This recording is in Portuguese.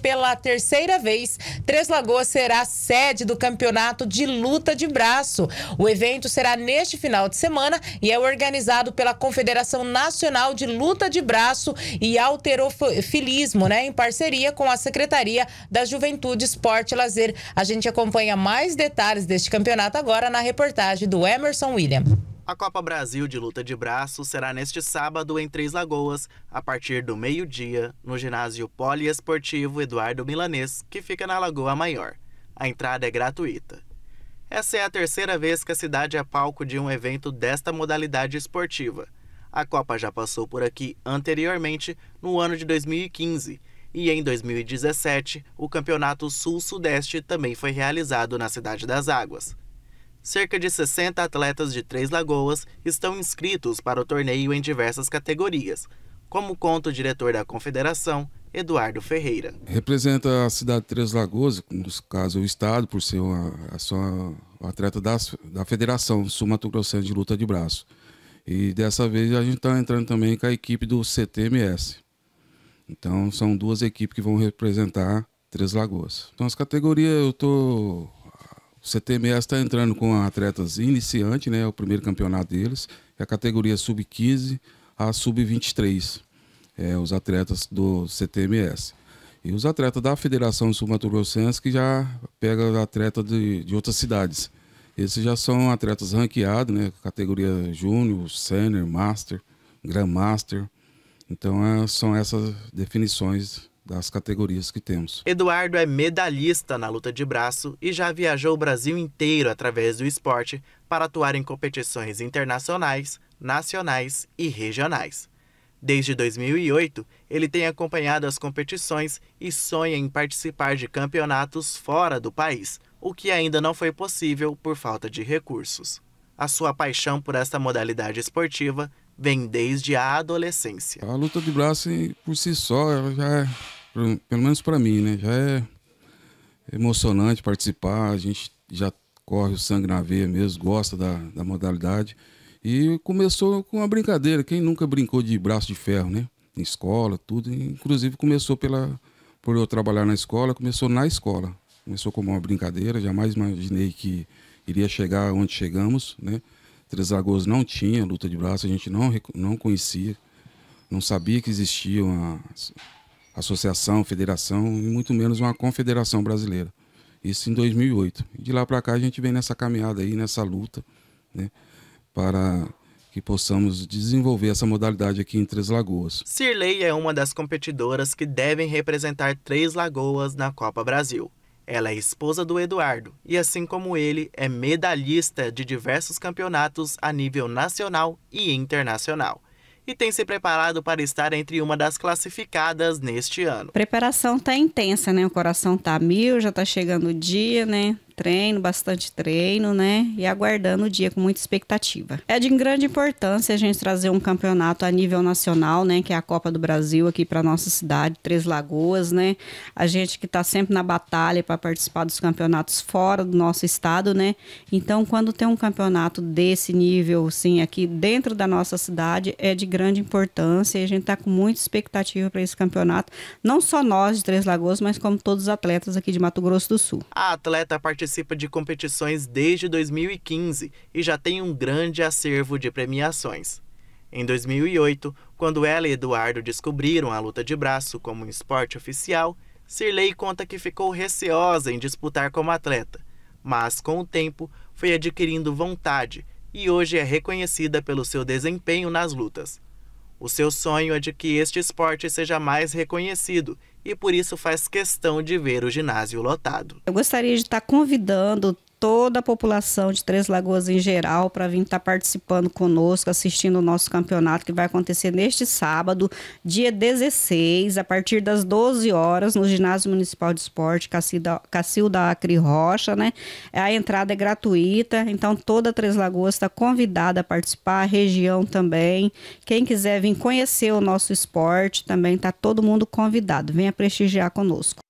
Pela terceira vez, Três Lagoas será sede do campeonato de luta de braço. O evento será neste final de semana e é organizado pela Confederação Nacional de Luta de Braço e Alterofilismo, né, em parceria com a Secretaria da Juventude, Esporte e Lazer. A gente acompanha mais detalhes deste campeonato agora na reportagem do Emerson William. A Copa Brasil de Luta de Braço será neste sábado em Três Lagoas, a partir do meio-dia, no ginásio poliesportivo Eduardo Milanês, que fica na Lagoa Maior. A entrada é gratuita. Essa é a terceira vez que a cidade é palco de um evento desta modalidade esportiva. A Copa já passou por aqui anteriormente, no ano de 2015, e em 2017, o Campeonato Sul-Sudeste também foi realizado na Cidade das Águas cerca de 60 atletas de Três Lagoas estão inscritos para o torneio em diversas categorias, como conta o diretor da confederação, Eduardo Ferreira. Representa a cidade de Três Lagoas, no caso o estado, por ser uma, a, a atleta da, da Federação Sul-Mato de Luta de Braço. E dessa vez a gente está entrando também com a equipe do CTMS. Então são duas equipes que vão representar Três Lagoas. Então as categorias eu estou o CTMS está entrando com atletas iniciantes, né? É o primeiro campeonato deles. É a categoria sub-15 a sub-23. É, os atletas do CTMS. E os atletas da Federação Sul-Mato-Grossense que já pega atletas de, de outras cidades. Esses já são atletas ranqueados, né? Categoria Júnior, Sênior, Master, Grand Master. Então é, são essas definições das categorias que temos. Eduardo é medalhista na luta de braço e já viajou o Brasil inteiro através do esporte para atuar em competições internacionais, nacionais e regionais. Desde 2008, ele tem acompanhado as competições e sonha em participar de campeonatos fora do país, o que ainda não foi possível por falta de recursos. A sua paixão por esta modalidade esportiva vem desde a adolescência. A luta de braço por si só já é pelo menos para mim, né? Já é emocionante participar, a gente já corre o sangue na veia mesmo, gosta da, da modalidade. E começou com uma brincadeira. Quem nunca brincou de braço de ferro, né? Em escola, tudo. Inclusive começou pela por eu trabalhar na escola, começou na escola. Começou como uma brincadeira, jamais imaginei que iria chegar onde chegamos, né? Três Lagoas não tinha luta de braço, a gente não não conhecia, não sabia que existia uma associação, federação, e muito menos uma confederação brasileira. Isso em 2008. De lá para cá a gente vem nessa caminhada aí, nessa luta, né, para que possamos desenvolver essa modalidade aqui em Três Lagoas. Cirlei é uma das competidoras que devem representar Três Lagoas na Copa Brasil. Ela é esposa do Eduardo e, assim como ele, é medalhista de diversos campeonatos a nível nacional e internacional e tem se preparado para estar entre uma das classificadas neste ano. Preparação tá intensa, né? O coração tá mil, já tá chegando o dia, né? treino, bastante treino, né? E aguardando o dia com muita expectativa. É de grande importância a gente trazer um campeonato a nível nacional, né? Que é a Copa do Brasil aqui para nossa cidade, Três Lagoas, né? A gente que está sempre na batalha para participar dos campeonatos fora do nosso estado, né? Então, quando tem um campeonato desse nível, sim, aqui dentro da nossa cidade, é de grande importância e a gente está com muita expectativa para esse campeonato. Não só nós de Três Lagoas, mas como todos os atletas aqui de Mato Grosso do Sul. A atleta participou participa de competições desde 2015 e já tem um grande acervo de premiações. Em 2008, quando ela e Eduardo descobriram a luta de braço como um esporte oficial, Sirley conta que ficou receosa em disputar como atleta, mas com o tempo foi adquirindo vontade e hoje é reconhecida pelo seu desempenho nas lutas. O seu sonho é de que este esporte seja mais reconhecido e por isso faz questão de ver o ginásio lotado. Eu gostaria de estar convidando toda a população de Três Lagoas em geral para vir estar participando conosco, assistindo o nosso campeonato que vai acontecer neste sábado, dia 16, a partir das 12 horas, no Ginásio Municipal de Esporte Cacilda, Cacilda Acre Rocha, né? A entrada é gratuita, então toda Três Lagoas está convidada a participar, a região também. Quem quiser vir conhecer o nosso esporte também está todo mundo convidado. Venha prestigiar conosco.